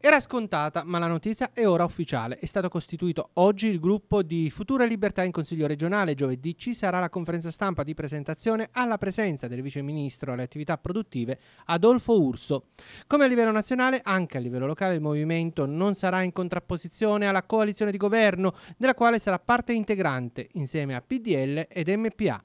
Era scontata, ma la notizia è ora ufficiale. È stato costituito oggi il gruppo di Futura Libertà in Consiglio regionale. Giovedì ci sarà la conferenza stampa di presentazione alla presenza del Vice Ministro alle attività produttive Adolfo Urso. Come a livello nazionale, anche a livello locale il movimento non sarà in contrapposizione alla coalizione di governo, della quale sarà parte integrante insieme a PDL ed MPA.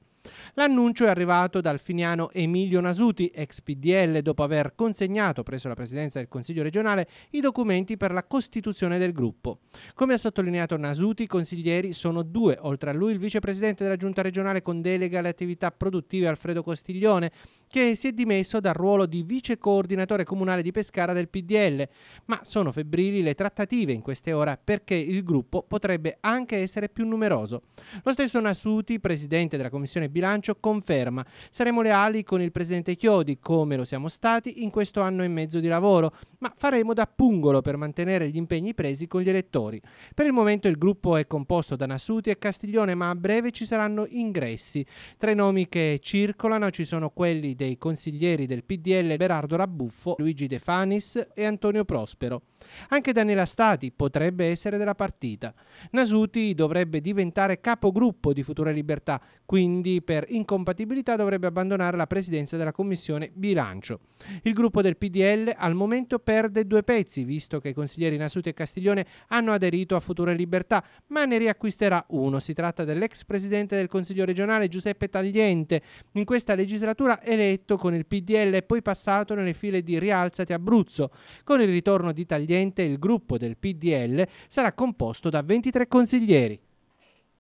L'annuncio è arrivato dal finiano Emilio Nasuti, ex PDL, dopo aver consegnato presso la presidenza del Consiglio regionale i documenti per la costituzione del gruppo. Come ha sottolineato Nasuti, i consiglieri sono due, oltre a lui il vicepresidente della giunta regionale con delega alle attività produttive Alfredo Costiglione che si è dimesso dal ruolo di vice coordinatore comunale di Pescara del PDL, ma sono febbrili le trattative in queste ore perché il gruppo potrebbe anche essere più numeroso. Lo stesso Nasuti, presidente della Commissione Bilancio, conferma saremo leali con il presidente Chiodi come lo siamo stati in questo anno e mezzo di lavoro, ma faremo da pungolo per mantenere gli impegni presi con gli elettori. Per il momento il gruppo è composto da Nasuti e Castiglione, ma a breve ci saranno ingressi. Tra i nomi che circolano ci sono quelli dei consiglieri del PDL Berardo Rabbuffo, Luigi De Fanis e Antonio Prospero. Anche Daniela Stati potrebbe essere della partita. Nasuti dovrebbe diventare capogruppo di Futura Libertà, quindi per incompatibilità dovrebbe abbandonare la presidenza della Commissione Bilancio. Il gruppo del PDL al momento perde due pezzi, visto che i consiglieri Nasuti e Castiglione hanno aderito a Futura Libertà, ma ne riacquisterà uno. Si tratta dell'ex presidente del Consiglio regionale Giuseppe Tagliente, in questa legislatura eletto Castelletto con il PDL e poi passato nelle file di Rialzati Abruzzo. Con il ritorno di Tagliente il gruppo del PDL sarà composto da 23 consiglieri.